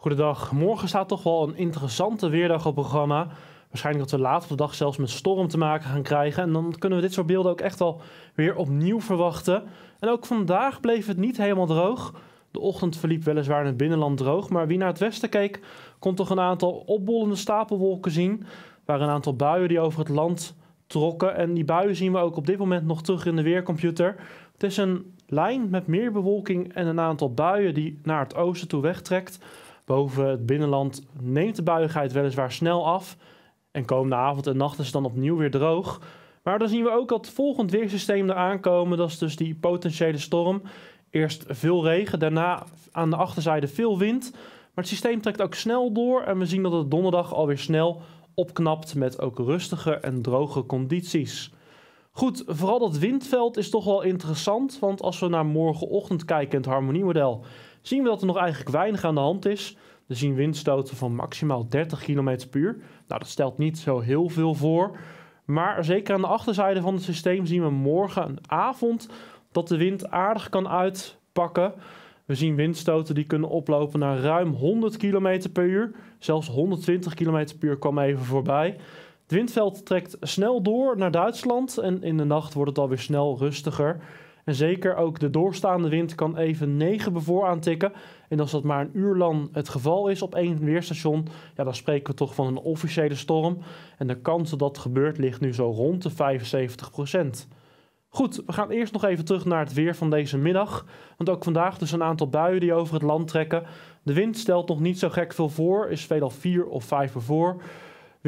Goedendag. Morgen staat toch wel een interessante weerdag op programma. Waarschijnlijk dat we later op de dag zelfs met storm te maken gaan krijgen. En dan kunnen we dit soort beelden ook echt al weer opnieuw verwachten. En ook vandaag bleef het niet helemaal droog. De ochtend verliep weliswaar in het binnenland droog. Maar wie naar het westen keek, kon toch een aantal opbollende stapelwolken zien. Waar een aantal buien die over het land trokken. En die buien zien we ook op dit moment nog terug in de weercomputer. Het is een lijn met meer bewolking en een aantal buien die naar het oosten toe wegtrekt. Boven het binnenland neemt de buigheid weliswaar snel af. En komende avond en nacht is het dan opnieuw weer droog. Maar dan zien we ook dat volgend weersysteem eraan komen. Dat is dus die potentiële storm. Eerst veel regen, daarna aan de achterzijde veel wind. Maar het systeem trekt ook snel door en we zien dat het donderdag alweer snel opknapt met ook rustige en droge condities. Goed, vooral dat windveld is toch wel interessant, want als we naar morgenochtend kijken in het harmoniemodel, zien we dat er nog eigenlijk weinig aan de hand is. We zien windstoten van maximaal 30 km per uur. Nou, dat stelt niet zo heel veel voor. Maar zeker aan de achterzijde van het systeem zien we morgen avond dat de wind aardig kan uitpakken. We zien windstoten die kunnen oplopen naar ruim 100 km per uur. Zelfs 120 km per uur kwam even voorbij. Het windveld trekt snel door naar Duitsland en in de nacht wordt het alweer snel rustiger. En zeker ook de doorstaande wind kan even 9 bevoor aantikken. En als dat maar een uur lang het geval is op één weerstation, ja, dan spreken we toch van een officiële storm. En de kans dat dat gebeurt ligt nu zo rond de 75 procent. Goed, we gaan eerst nog even terug naar het weer van deze middag. Want ook vandaag dus een aantal buien die over het land trekken. De wind stelt nog niet zo gek veel voor, is veelal 4 of 5 voor.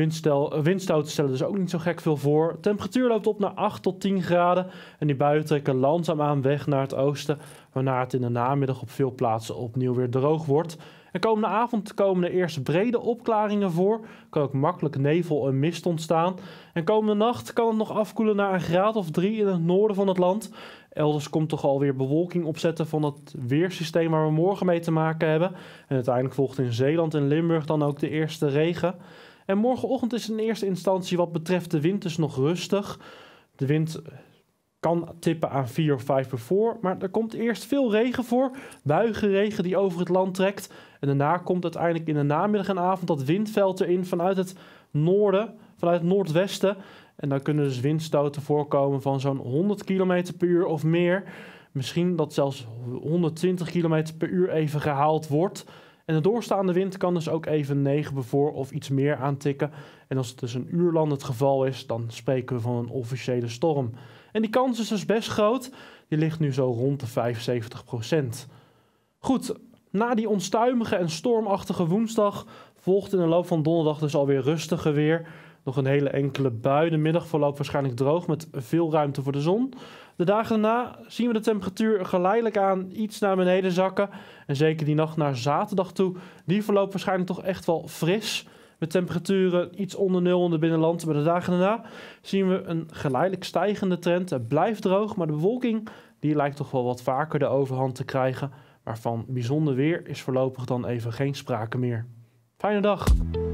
Windstel, eh, windstoten stellen dus ook niet zo gek veel voor. Temperatuur loopt op naar 8 tot 10 graden. En die buien trekken langzaamaan weg naar het oosten. Waarna het in de namiddag op veel plaatsen opnieuw weer droog wordt. En komende avond komen er eerst brede opklaringen voor. Kan ook makkelijk nevel en mist ontstaan. En komende nacht kan het nog afkoelen naar een graad of 3 in het noorden van het land. Elders komt toch alweer bewolking opzetten van het weersysteem waar we morgen mee te maken hebben. En uiteindelijk volgt in Zeeland en Limburg dan ook de eerste regen. En morgenochtend is in eerste instantie wat betreft de wind dus nog rustig. De wind kan tippen aan 4 of 5 voor, maar er komt eerst veel regen voor, buigenregen die over het land trekt. En daarna komt uiteindelijk in de namiddag en avond dat windveld erin vanuit het noorden, vanuit het noordwesten. En dan kunnen dus windstoten voorkomen van zo'n 100 km per uur of meer. Misschien dat zelfs 120 km per uur even gehaald wordt. En de doorstaande wind kan dus ook even 9 bevoor of iets meer aantikken. En als het dus een uur lang het geval is, dan spreken we van een officiële storm. En die kans is dus best groot. Die ligt nu zo rond de 75 Goed, na die onstuimige en stormachtige woensdag volgt in de loop van donderdag dus alweer rustiger weer. Nog een hele enkele bui. De middag verloopt waarschijnlijk droog met veel ruimte voor de zon. De dagen daarna zien we de temperatuur geleidelijk aan iets naar beneden zakken. En zeker die nacht naar zaterdag toe, die verloopt waarschijnlijk toch echt wel fris. Met temperaturen iets onder nul in het binnenland. Maar de dagen daarna zien we een geleidelijk stijgende trend. Het blijft droog, maar de bewolking die lijkt toch wel wat vaker de overhand te krijgen. Maar van bijzonder weer is voorlopig dan even geen sprake meer. Fijne dag!